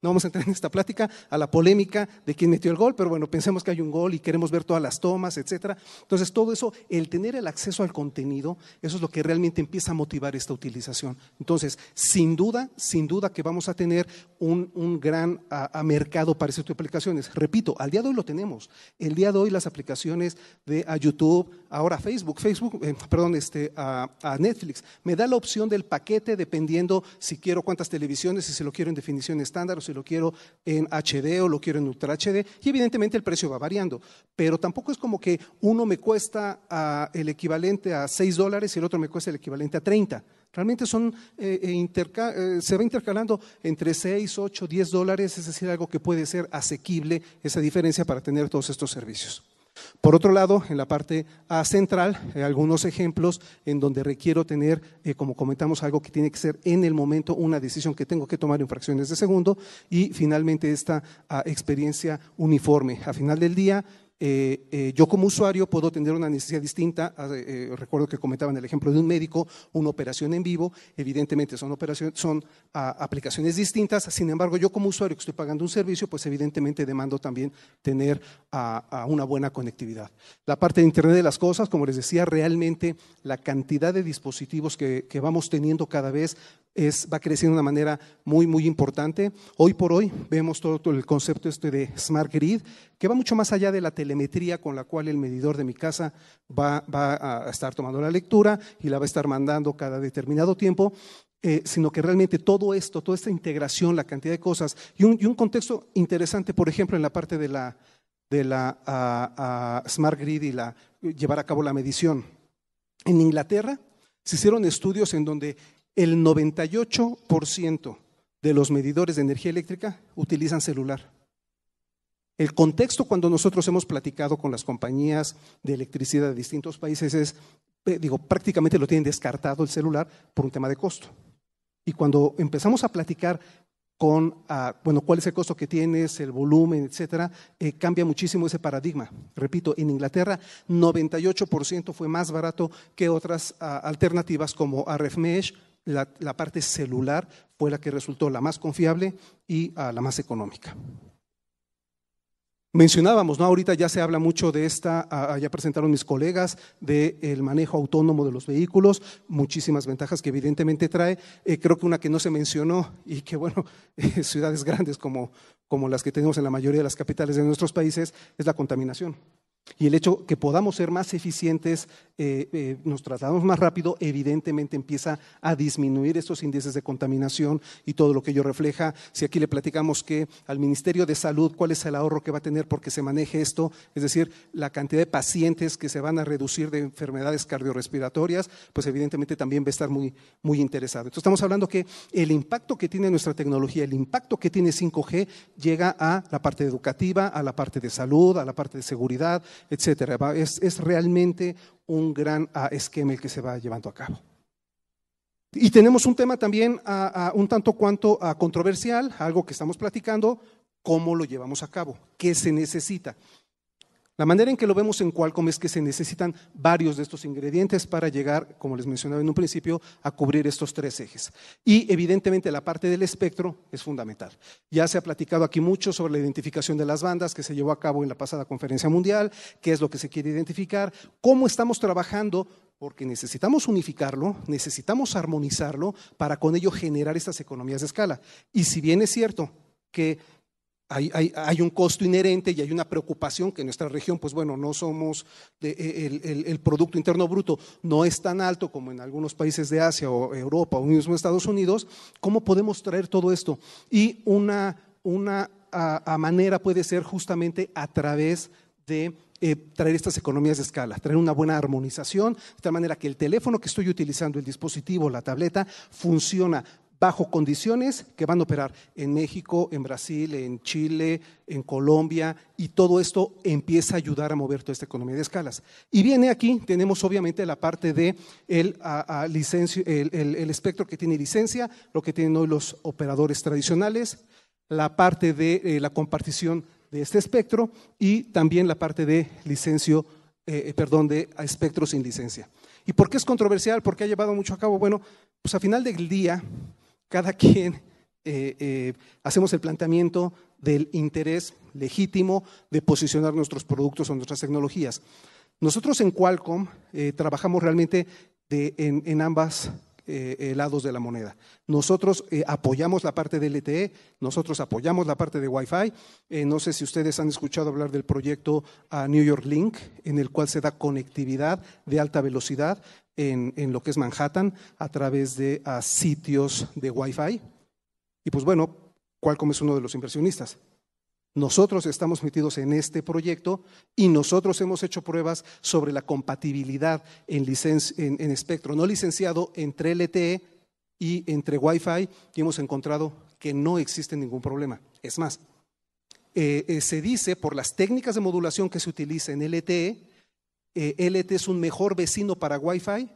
No vamos a entrar en esta plática a la polémica de quién metió el gol, pero bueno, pensemos que hay un gol y queremos ver todas las tomas, etcétera. Entonces, todo eso, el tener el acceso al contenido, eso es lo que realmente empieza a motivar esta utilización. Entonces, sin duda, sin duda que vamos a tener un, gran mercado para este aplicaciones. Repito, al día de hoy lo tenemos. El día de hoy las aplicaciones de a YouTube, ahora Facebook, Facebook, eh, perdón, este, a, a Netflix, me da la opción del paquete dependiendo si quiero cuántas televisiones, si se lo quiero en definición estándar si lo quiero en HD o lo quiero en Ultra HD, y evidentemente el precio va variando, pero tampoco es como que uno me cuesta ah, el equivalente a 6 dólares y el otro me cuesta el equivalente a 30. Realmente son, eh, eh, eh, se va intercalando entre 6, 8, 10 dólares, es decir, algo que puede ser asequible esa diferencia para tener todos estos servicios. Por otro lado, en la parte ah, central, hay eh, algunos ejemplos en donde requiero tener, eh, como comentamos, algo que tiene que ser en el momento, una decisión que tengo que tomar en fracciones de segundo y finalmente esta ah, experiencia uniforme. A final del día, eh, eh, yo como usuario puedo tener una necesidad distinta. Ah, eh, recuerdo que comentaban el ejemplo de un médico, una operación en vivo. Evidentemente son, operaciones, son ah, aplicaciones distintas. Sin embargo, yo como usuario que estoy pagando un servicio, pues evidentemente demando también tener una buena conectividad. La parte de Internet de las Cosas, como les decía, realmente la cantidad de dispositivos que, que vamos teniendo cada vez va creciendo de una manera muy, muy importante. Hoy por hoy vemos todo, el concepto este de Smart Grid, que va mucho más allá de la telemetría con la cual el medidor de mi casa va, a estar tomando la lectura y la va a estar mandando cada determinado tiempo, eh, sino que realmente todo esto, toda esta integración, la cantidad de cosas y un, contexto interesante, por ejemplo, en la parte de la, de la Smart Grid y la, llevar a cabo la medición. En Inglaterra se hicieron estudios en donde el 98% de los medidores de energía eléctrica utilizan celular. El contexto cuando nosotros hemos platicado con las compañías de electricidad de distintos países es, eh, digo, prácticamente lo tienen descartado el celular por un tema de costo. Y cuando empezamos a platicar con, ah, bueno, cuál es el costo que tienes, el volumen, etcétera, eh, cambia muchísimo ese paradigma. Repito, en Inglaterra 98% fue más barato que otras ah, alternativas como RF la, parte celular fue la que resultó la más confiable y ah, la más económica. Mencionábamos, ¿no? Ahorita ya se habla mucho de esta, ah, ah, ya presentaron mis colegas, del manejo autónomo de los vehículos, muchísimas ventajas que evidentemente trae. Eh, creo que una que no se mencionó y que, bueno, eh, ciudades grandes como, como las que tenemos en la mayoría de las capitales de nuestros países es la contaminación. Y el hecho que podamos ser más eficientes, eh, eh, nos tratamos más rápido, evidentemente empieza a disminuir estos índices de contaminación y todo lo que ello refleja. Si aquí le platicamos que al Ministerio de Salud, cuál es el ahorro que va a tener porque se maneje esto, es decir, la cantidad de pacientes que se van a reducir de enfermedades cardiorrespiratorias, pues evidentemente también va a estar muy, muy interesado. Entonces estamos hablando que el impacto que tiene nuestra tecnología, el impacto que tiene 5G, llega a la parte educativa, a la parte de salud, a la parte de seguridad, etcétera. Es, realmente un gran ah, esquema el que se va llevando a cabo. Y tenemos un tema también ah, ah, un tanto cuanto controversial, algo que estamos platicando, cómo lo llevamos a cabo, qué se necesita. La manera en que lo vemos en Qualcomm es que se necesitan varios de estos ingredientes para llegar, como les mencionaba en un principio, a cubrir estos tres ejes. Y evidentemente la parte del espectro es fundamental. Ya se ha platicado aquí mucho sobre la identificación de las bandas que se llevó a cabo en la pasada conferencia mundial, qué es lo que se quiere identificar, cómo estamos trabajando porque necesitamos unificarlo, necesitamos armonizarlo para con ello generar estas economías de escala. Y si bien es cierto que hay, un costo inherente y hay una preocupación que en nuestra región, pues bueno, no somos, eh, el, Producto Interno Bruto no es tan alto como en algunos países de Asia o Europa o mismo Estados Unidos, ¿cómo podemos traer todo esto? Y una, una manera puede ser justamente a través de eh, traer estas economías de escala, traer una buena armonización, de tal manera que el teléfono que estoy utilizando, el dispositivo, la tableta, funciona bajo condiciones que van a operar en México, en Brasil, en Chile, en Colombia, y todo esto empieza a ayudar a mover toda esta economía de escalas. Y viene aquí, tenemos obviamente la parte de el, el, espectro que tiene licencia, lo que tienen hoy los operadores tradicionales, la parte de eh, la compartición de este espectro y también la parte de licencia eh, eh, perdón, de espectro sin licencia. ¿Y por qué es controversial? ¿Por qué ha llevado mucho a cabo? Bueno, pues a final del día, cada quien eh, eh, hacemos el planteamiento del interés legítimo de posicionar nuestros productos o nuestras tecnologías. Nosotros en Qualcomm eh, trabajamos realmente en, ambas eh, eh, lados de la moneda. Nosotros eh, apoyamos la parte de LTE, e, nosotros apoyamos la parte de Wi-Fi. no sé si ustedes han escuchado hablar del proyecto ah, New York Link, en el cual se da conectividad de alta velocidad en, lo que es Manhattan a través de ah, sitios de Wi-Fi. Y pues bueno, Qualcomm es uno de los inversionistas. Nosotros estamos metidos en este proyecto y nosotros hemos hecho pruebas sobre la compatibilidad en, espectro no licenciado entre LTE y entre Wi-Fi y hemos encontrado que no existe ningún problema. Es más, eh, eh, se dice por las técnicas de modulación que se utiliza en LTE, eh, LTE es un mejor vecino para Wi-Fi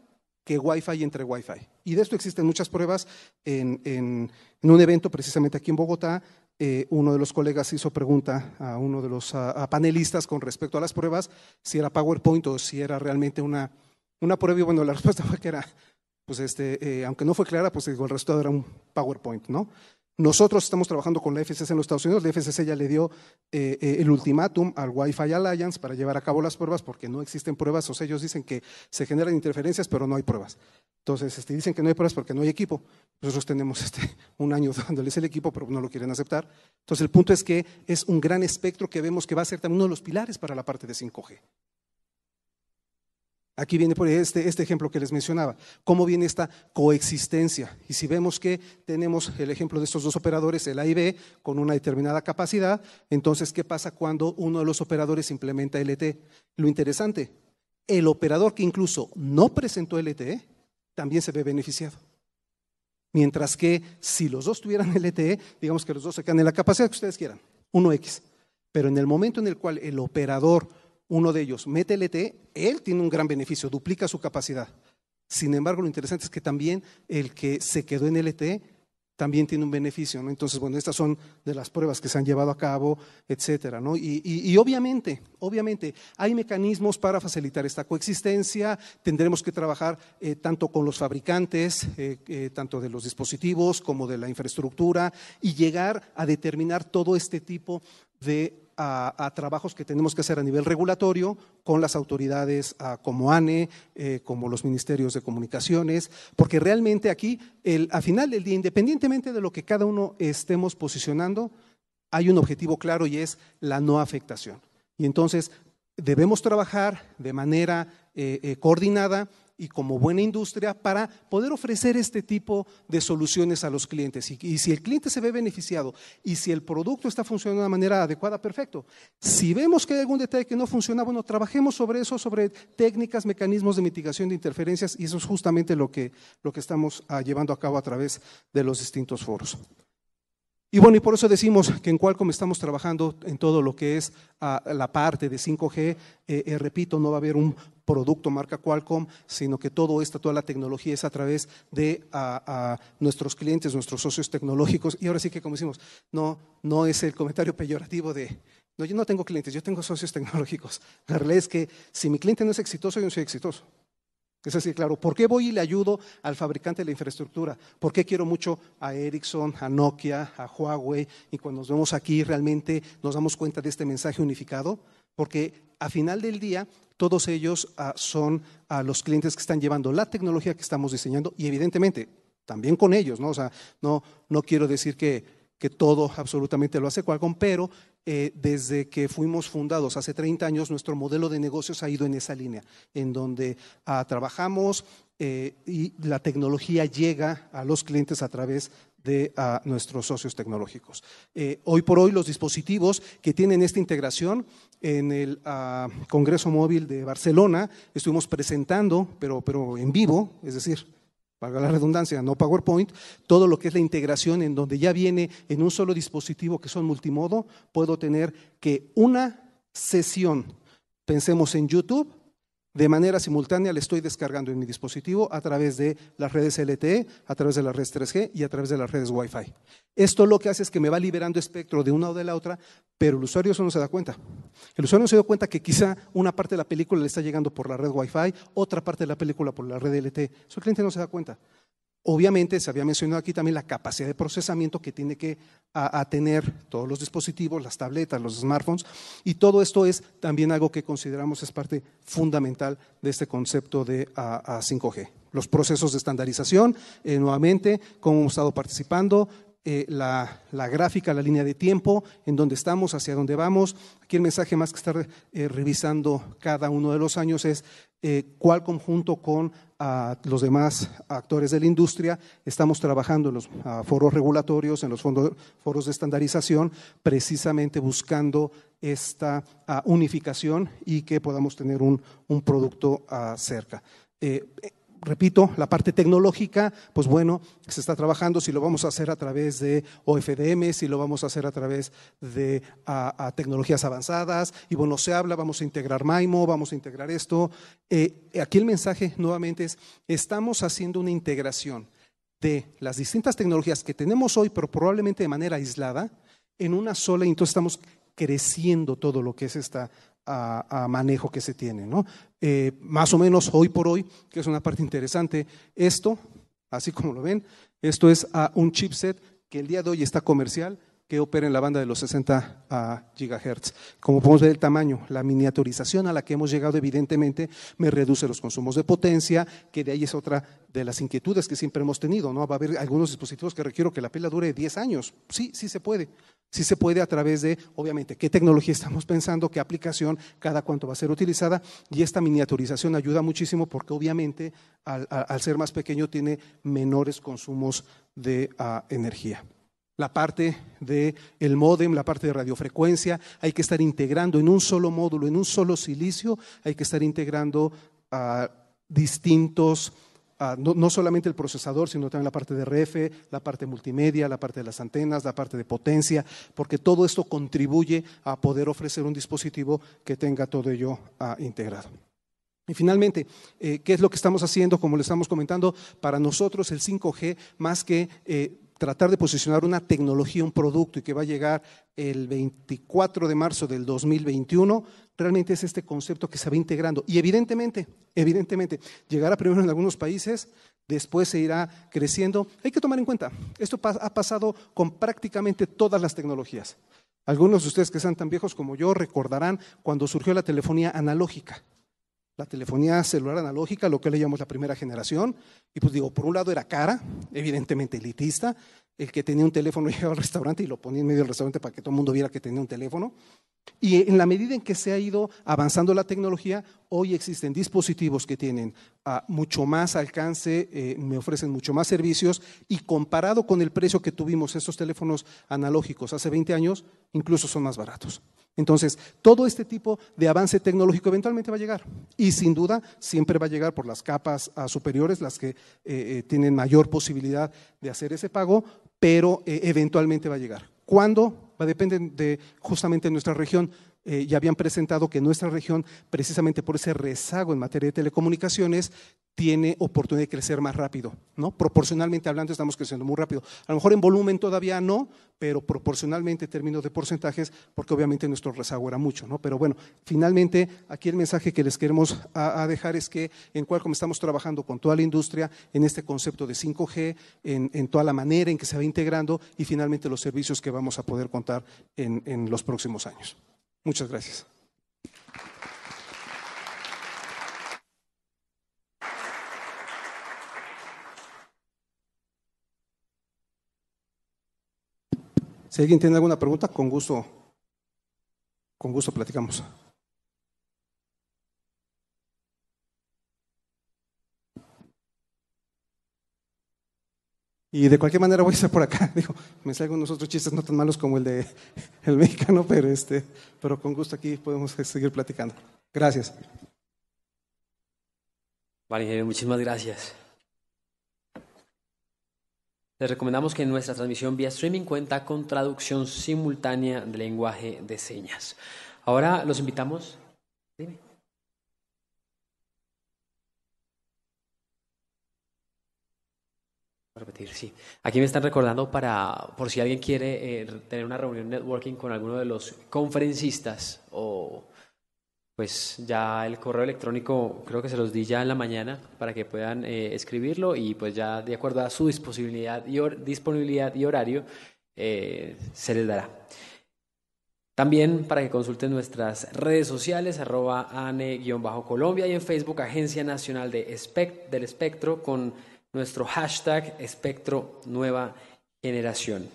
que Wi-Fi entre Wi-Fi. Y de esto existen muchas pruebas en, un evento precisamente aquí en Bogotá eh, uno de los colegas hizo pregunta a uno de los panelistas con respecto a las pruebas, si era PowerPoint o si era realmente una, una prueba. Y bueno, la respuesta fue que era, pues este, eh, aunque no fue clara, pues el resultado era un PowerPoint, ¿no? Nosotros estamos trabajando con la FCC en los Estados Unidos. La FCC ya le dio eh, eh, el ultimátum al Wi-Fi Alliance para llevar a cabo las pruebas porque no existen pruebas. O sea, ellos dicen que se generan interferencias, pero no hay pruebas. Entonces, este, dicen que no hay pruebas porque no hay equipo. Nosotros tenemos este, un año dándoles el equipo, pero no lo quieren aceptar. Entonces, el punto es que es un gran espectro que vemos que va a ser también uno de los pilares para la parte de 5G. Aquí viene por este, este ejemplo que les mencionaba, cómo viene esta coexistencia. Y si vemos que tenemos el ejemplo de estos dos operadores, el A y B, con una determinada capacidad, entonces, ¿qué pasa cuando uno de los operadores implementa LTE? Lo interesante, el operador que incluso no presentó LTE e, también se ve beneficiado. Mientras que si los dos tuvieran LTE, e, digamos que los dos se quedan en la capacidad que ustedes quieran, 1X. Pero en el momento en el cual el operador uno de ellos, mete LTE, él tiene un gran beneficio, duplica su capacidad. Sin embargo, lo interesante es que también el que se quedó en LTE también tiene un beneficio, ¿no? Entonces, bueno, estas son de las pruebas que se han llevado a cabo, etcétera, ¿no? Y, obviamente, obviamente, hay mecanismos para facilitar esta coexistencia, tendremos que trabajar eh, tanto con los fabricantes, eh, eh, tanto de los dispositivos como de la infraestructura, y llegar a determinar todo este tipo de a, trabajos que tenemos que hacer a nivel regulatorio con las autoridades ah, como ANE, eh, como los ministerios de comunicaciones, porque realmente aquí, el, a final del día, independientemente de lo que cada uno estemos posicionando, hay un objetivo claro y es la no afectación. Y entonces debemos trabajar de manera eh, eh, coordinada y como buena industria para poder ofrecer este tipo de soluciones a los clientes. Y, si el cliente se ve beneficiado y si el producto está funcionando de una manera adecuada, perfecto. Si vemos que hay algún detalle que no funciona, bueno, trabajemos sobre eso, sobre técnicas, mecanismos de mitigación de interferencias y eso es justamente lo que, lo que estamos ah, llevando a cabo a través de los distintos foros. Y bueno, y por eso decimos que en Qualcomm estamos trabajando en todo lo que es ah, la parte de 5G. Eh, eh, repito, no va a haber un producto marca Qualcomm, sino que todo esta, toda la tecnología es a través de ah, ah, nuestros clientes, nuestros socios tecnológicos. Y ahora sí que, como decimos, no, no es el comentario peyorativo de, no, yo no tengo clientes, yo tengo socios tecnológicos. La realidad es que si mi cliente no es exitoso, yo no soy exitoso. Es decir, claro, ¿por qué voy y le ayudo al fabricante de la infraestructura? ¿Por qué quiero mucho a Ericsson, a Nokia, a Huawei? Y cuando nos vemos aquí realmente nos damos cuenta de este mensaje unificado, porque a final del día todos ellos ah, son ah, los clientes que están llevando la tecnología que estamos diseñando y evidentemente también con ellos, ¿no? O sea, no, no quiero decir que, que todo absolutamente lo hace Qualcomm, pero eh, desde que fuimos fundados hace 30 años, nuestro modelo de negocios ha ido en esa línea, en donde ah, trabajamos eh, y la tecnología llega a los clientes a través de ah, nuestros socios tecnológicos. Eh, hoy por hoy los dispositivos que tienen esta integración en el ah, Congreso Móvil de Barcelona estuvimos presentando, pero, pero en vivo, es decir, para la redundancia, no PowerPoint, todo lo que es la integración en donde ya viene en un solo dispositivo que son multimodo, puedo tener que una sesión, pensemos en YouTube, de manera simultánea le estoy descargando en mi dispositivo a través de las redes LTE, a través de las redes 3G y a través de las redes Wi-Fi. Esto lo que hace es que me va liberando espectro de una o de la otra, pero el usuario eso no se da cuenta. El usuario no se da cuenta que quizá una parte de la película le está llegando por la red Wi-Fi, otra parte de la película por la red LTE. Su cliente no se da cuenta. Obviamente se había mencionado aquí también la capacidad de procesamiento que tiene que a, tener todos los dispositivos, las tabletas, los smartphones, y todo esto es también algo que consideramos es parte fundamental de este concepto de 5G. Los procesos de estandarización, eh, nuevamente, cómo hemos estado participando, eh, la, gráfica, la línea de tiempo, en donde estamos, hacia dónde vamos. Aquí el mensaje más que estar eh, revisando cada uno de los años es eh, cuál conjunto con ah, los demás actores de la industria estamos trabajando en los ah, foros regulatorios, en los fondos, foros de estandarización, precisamente buscando esta ah, unificación y que podamos tener un, un producto cerca repito, la parte tecnológica, pues bueno, se está trabajando, si lo vamos a hacer a través de OFDM, si lo vamos a hacer a través de tecnologías avanzadas, y bueno, se habla, vamos a integrar MAIMO, vamos a integrar esto. Eh, aquí el mensaje nuevamente es, estamos haciendo una integración de las distintas tecnologías que tenemos hoy, pero probablemente de manera aislada, en una sola, y entonces estamos creciendo todo lo que es esta manejo que se tiene. ¿no? Eh, más o menos hoy por hoy, que es una parte interesante. Esto, así como lo ven, esto es un chipset que el día de hoy está comercial, que opera en la banda de los 60 GHz. Como podemos ver el tamaño, la miniaturización a la que hemos llegado evidentemente me reduce los consumos de potencia, que de ahí es otra de las inquietudes que siempre hemos tenido, ¿no? Va a haber algunos dispositivos que requiero que la pila dure 10 años. Sí, sí se puede. Sí se puede a través de, obviamente, qué tecnología estamos pensando, qué aplicación, cada cuánto va a ser utilizada. Y esta miniaturización ayuda muchísimo porque obviamente al, ser más pequeño tiene menores consumos de ah, energía la parte del el módem, la parte de radiofrecuencia, hay que estar integrando en un solo módulo, en un solo silicio, hay que estar integrando a distintos, no, solamente el procesador, sino también la parte de RF, la parte multimedia, la parte de las antenas, la parte de potencia, porque todo esto contribuye a poder ofrecer un dispositivo que tenga todo ello ah, integrado. Y finalmente, eh, ¿qué es lo que estamos haciendo? Como le estamos comentando, para nosotros el 5G, más que eh, tratar de posicionar una tecnología, un producto y que va a llegar el 24 de marzo del 2021, realmente es este concepto que se va integrando. Y evidentemente, evidentemente, llegará primero en algunos países, después se irá creciendo. Hay que tomar en cuenta, esto ha pasado con prácticamente todas las tecnologías. Algunos de ustedes que sean tan viejos como yo recordarán cuando surgió la telefonía analógica la telefonía celular analógica, lo que le llamamos la primera generación. Y pues digo, por un lado era cara, evidentemente elitista, el que tenía un teléfono llegaba al restaurante y lo ponía en medio del restaurante para que todo el mundo viera que tenía un teléfono. Y en la medida en que se ha ido avanzando la tecnología, hoy existen dispositivos que tienen ah, mucho más alcance, eh, me ofrecen mucho más servicios y comparado con el precio que tuvimos esos teléfonos analógicos hace 20 años, incluso son más baratos. Entonces, todo este tipo de avance tecnológico eventualmente va a llegar y sin duda siempre va a llegar por las capas superiores, las que eh, eh, tienen mayor posibilidad de hacer ese pago, pero eh, eventualmente va a llegar. ¿Cuándo? Va a depender de justamente nuestra región. Eh, ya habían presentado que nuestra región, precisamente por ese rezago en materia de telecomunicaciones, tiene oportunidad de crecer más rápido, ¿no? Proporcionalmente hablando estamos creciendo muy rápido. A lo mejor en volumen todavía no, pero proporcionalmente en términos de porcentajes, porque obviamente nuestro rezago era mucho, ¿no? Pero bueno, finalmente aquí el mensaje que les queremos dejar es que en Qualcomm estamos trabajando con toda la industria en este concepto de 5G, en, toda la manera en que se va integrando y finalmente los servicios que vamos a poder contar en los próximos años. Muchas gracias. Si alguien tiene alguna pregunta, con gusto, con gusto platicamos. Y de cualquier manera voy a estar por acá. Dijo, me salgo unos otros chistes no tan malos como el de el mexicano, pero este, pero con gusto aquí podemos seguir platicando. Gracias. Vale, ingeniero, muchísimas gracias. Les recomendamos que nuestra transmisión vía streaming cuenta con traducción simultánea de lenguaje de señas. Ahora los invitamos. repetir, sí. Aquí me están recordando para, por si alguien quiere eh, tener una reunión networking con alguno de los conferencistas o pues ya el correo electrónico creo que se los di ya en la mañana para que puedan eh, escribirlo y pues ya de acuerdo a su disponibilidad y, disponibilidad y horario eh, se les dará. También para que consulten nuestras redes sociales, arroba ane-colombia y en Facebook Agencia Nacional del Espectro con nuestro hashtag espectro nueva generación.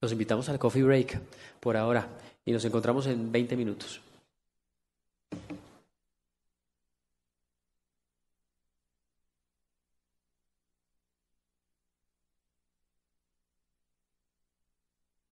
Los invitamos al coffee break por ahora y nos encontramos en 20 minutos.